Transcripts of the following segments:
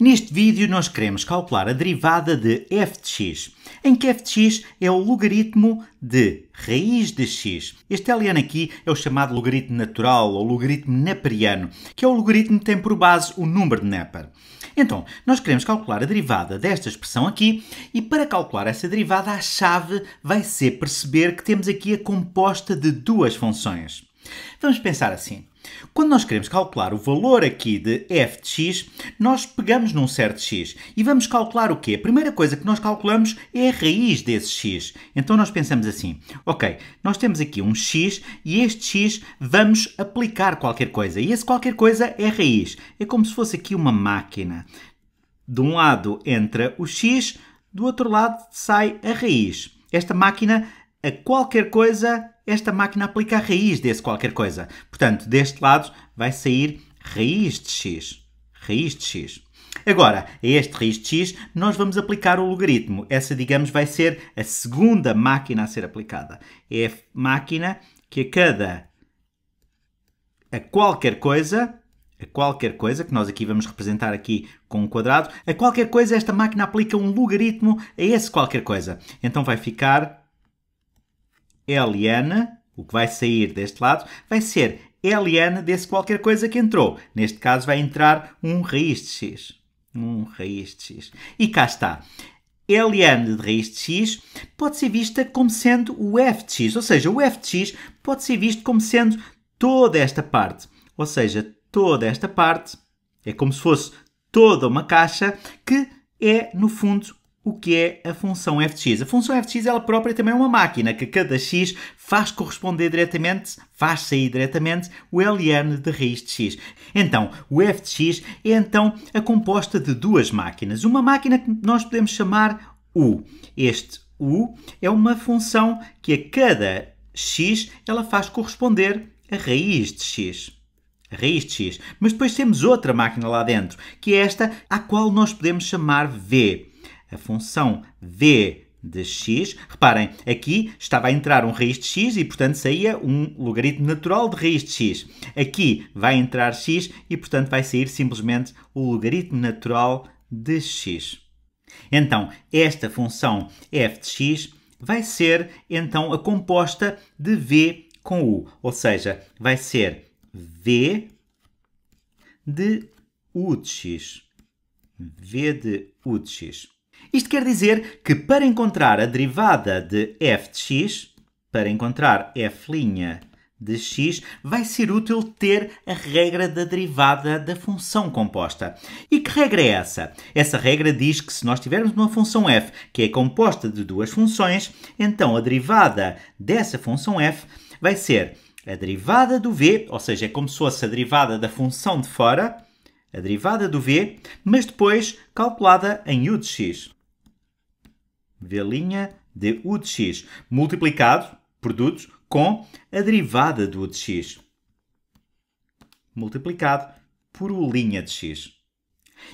Neste vídeo nós queremos calcular a derivada de f de x, em que f de x é o logaritmo de raiz de x. Este LN aqui é o chamado logaritmo natural ou logaritmo neperiano, que é o logaritmo que tem por base o número de Neper. Então, nós queremos calcular a derivada desta expressão aqui e para calcular essa derivada a chave vai ser perceber que temos aqui a composta de duas funções. Vamos pensar assim. Quando nós queremos calcular o valor aqui de f de x, nós pegamos num certo x e vamos calcular o quê? A primeira coisa que nós calculamos é a raiz desse x. Então nós pensamos assim, ok, nós temos aqui um x e este x vamos aplicar qualquer coisa. E esse qualquer coisa é raiz. É como se fosse aqui uma máquina. De um lado entra o x, do outro lado sai a raiz. Esta máquina a qualquer coisa esta máquina aplica a raiz desse qualquer coisa. Portanto, deste lado vai sair raiz de x. Raiz de x. Agora, a este raiz de x, nós vamos aplicar o logaritmo. Essa, digamos, vai ser a segunda máquina a ser aplicada. É a máquina que a cada... a qualquer coisa... A qualquer coisa, que nós aqui vamos representar aqui com um quadrado, a qualquer coisa esta máquina aplica um logaritmo a esse qualquer coisa. Então vai ficar ln, o que vai sair deste lado, vai ser ln desse qualquer coisa que entrou. Neste caso vai entrar um raiz de x. Um raiz de x. E cá está. ln de raiz de x pode ser vista como sendo o f de x. Ou seja, o f de x pode ser visto como sendo toda esta parte. Ou seja, toda esta parte é como se fosse toda uma caixa que é, no fundo, o que é a função f de x. A função f de x ela própria também é uma máquina que cada x faz corresponder diretamente, faz sair diretamente o LN de raiz de x. Então, o f de x é então a composta de duas máquinas. Uma máquina que nós podemos chamar u. Este u é uma função que a cada x ela faz corresponder a raiz de x a raiz de x. Mas depois temos outra máquina lá dentro, que é esta, a qual nós podemos chamar v a função v de x. Reparem, aqui estava a entrar um raiz de x e, portanto, saía um logaritmo natural de raiz de x. Aqui vai entrar x e, portanto, vai sair simplesmente o logaritmo natural de x. Então, esta função f de x vai ser, então, a composta de v com u. Ou seja, vai ser v de u de x. v de u de x. Isto quer dizer que para encontrar a derivada de f de x, para encontrar f' de x, vai ser útil ter a regra da derivada da função composta. E que regra é essa? Essa regra diz que se nós tivermos uma função f que é composta de duas funções, então a derivada dessa função f vai ser a derivada do v, ou seja, é como se fosse a derivada da função de fora, a derivada do v, mas depois calculada em u de x. V' de U de X, multiplicado, produtos, com a derivada do U de X, multiplicado por U linha de X.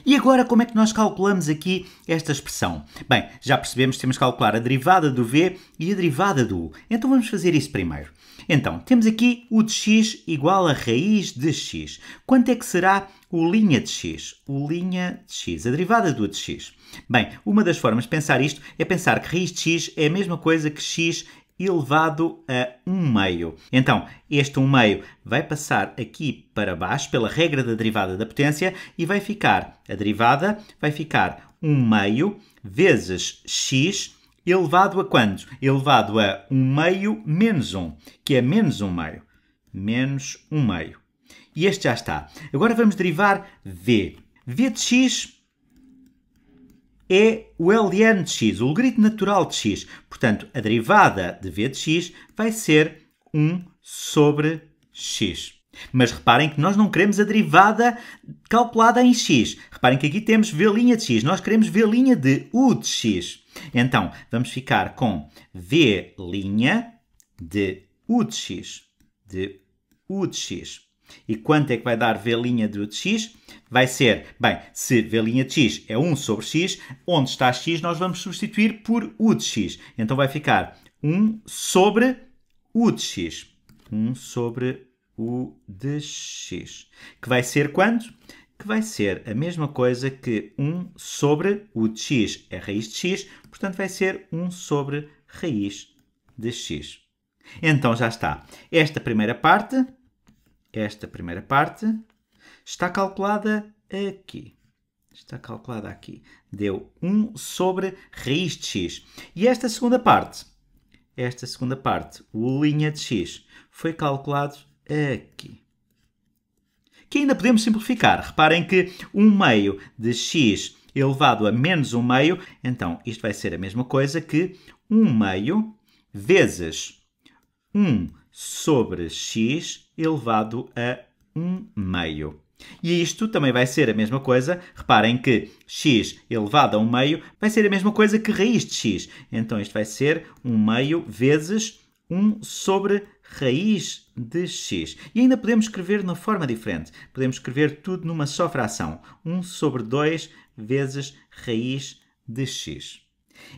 E agora, como é que nós calculamos aqui esta expressão? Bem, já percebemos que temos que calcular a derivada do v e a derivada do u. Então vamos fazer isso primeiro. Então, temos aqui o de x igual a raiz de x. Quanto é que será o linha de x? O linha de x, a derivada do de x. Bem, uma das formas de pensar isto é pensar que raiz de x é a mesma coisa que x elevado a 1 meio. Então, este 1 meio vai passar aqui para baixo pela regra da derivada da potência e vai ficar, a derivada vai ficar 1 meio vezes x elevado a quanto? Elevado a 1 meio menos 1, que é menos 1 meio. Menos 1 meio. E este já está. Agora vamos derivar v. v de x é o LN de x, o grito natural de x. Portanto, a derivada de v de x vai ser 1 sobre x. Mas reparem que nós não queremos a derivada calculada em x. Reparem que aqui temos v' de x, nós queremos v' de u de x. Então, vamos ficar com v' de u de x, de u de x. E quanto é que vai dar V' de x? Vai ser, bem, se V' de x é 1 sobre x, onde está x nós vamos substituir por U de x. Então vai ficar 1 sobre U de x. 1 sobre U de x. Que vai ser quanto? Que vai ser a mesma coisa que 1 sobre U de x. É raiz de x, portanto vai ser 1 sobre raiz de x. Então já está. Esta primeira parte esta primeira parte está calculada aqui. Está calculada aqui. Deu 1 sobre raiz de x. E esta segunda parte, esta segunda parte, o linha de x, foi calculado aqui. Que ainda podemos simplificar. Reparem que 1 meio de x elevado a menos 1 meio, então isto vai ser a mesma coisa que 1 meio vezes 1 sobre x elevado a 1 meio. E isto também vai ser a mesma coisa. Reparem que x elevado a 1 meio vai ser a mesma coisa que raiz de x. Então isto vai ser 1 meio vezes 1 sobre raiz de x. E ainda podemos escrever de uma forma diferente. Podemos escrever tudo numa só fração. 1 sobre 2 vezes raiz de x.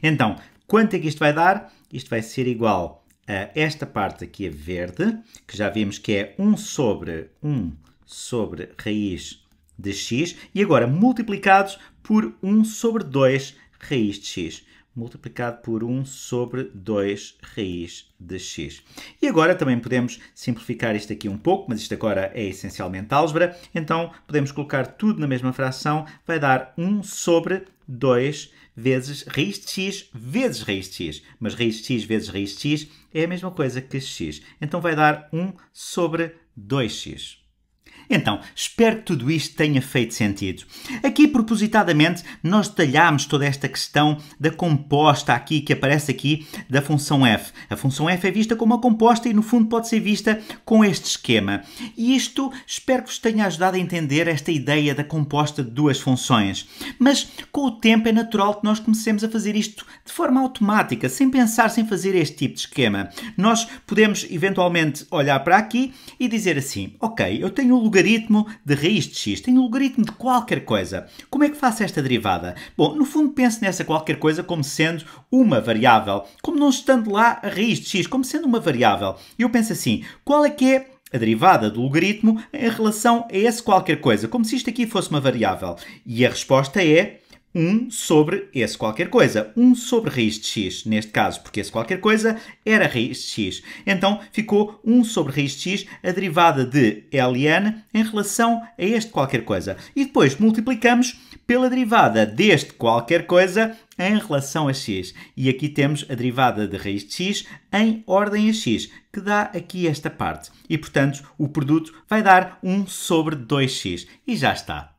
Então, quanto é que isto vai dar? Isto vai ser igual ah, esta parte aqui é verde, que já vimos que é 1 sobre 1 sobre raiz de x, e agora multiplicados por 1 sobre 2 raiz de x multiplicado por 1 sobre 2 raiz de x. E agora também podemos simplificar isto aqui um pouco, mas isto agora é essencialmente álgebra, então podemos colocar tudo na mesma fração, vai dar 1 sobre 2 vezes raiz de x vezes raiz de x, mas raiz de x vezes raiz de x é a mesma coisa que x, então vai dar 1 sobre 2x. Então, espero que tudo isto tenha feito sentido. Aqui, propositadamente, nós detalhámos toda esta questão da composta aqui, que aparece aqui, da função f. A função f é vista como uma composta e, no fundo, pode ser vista com este esquema. E isto, espero que vos tenha ajudado a entender esta ideia da composta de duas funções. Mas, com o tempo, é natural que nós comecemos a fazer isto de forma automática, sem pensar, sem fazer este tipo de esquema. Nós podemos, eventualmente, olhar para aqui e dizer assim, ok, eu tenho um lugar logaritmo de raiz de x, tenho logaritmo de qualquer coisa. Como é que faço esta derivada? Bom, no fundo penso nessa qualquer coisa como sendo uma variável, como não estando lá a raiz de x, como sendo uma variável. E eu penso assim, qual é que é a derivada do logaritmo em relação a esse qualquer coisa, como se isto aqui fosse uma variável? E a resposta é 1 sobre esse qualquer coisa. 1 sobre raiz de x, neste caso, porque esse qualquer coisa era raiz de x. Então ficou 1 sobre raiz de x, a derivada de ln em relação a este qualquer coisa. E depois multiplicamos pela derivada deste qualquer coisa em relação a x. E aqui temos a derivada de raiz de x em ordem a x, que dá aqui esta parte. E, portanto, o produto vai dar 1 sobre 2x. E já está.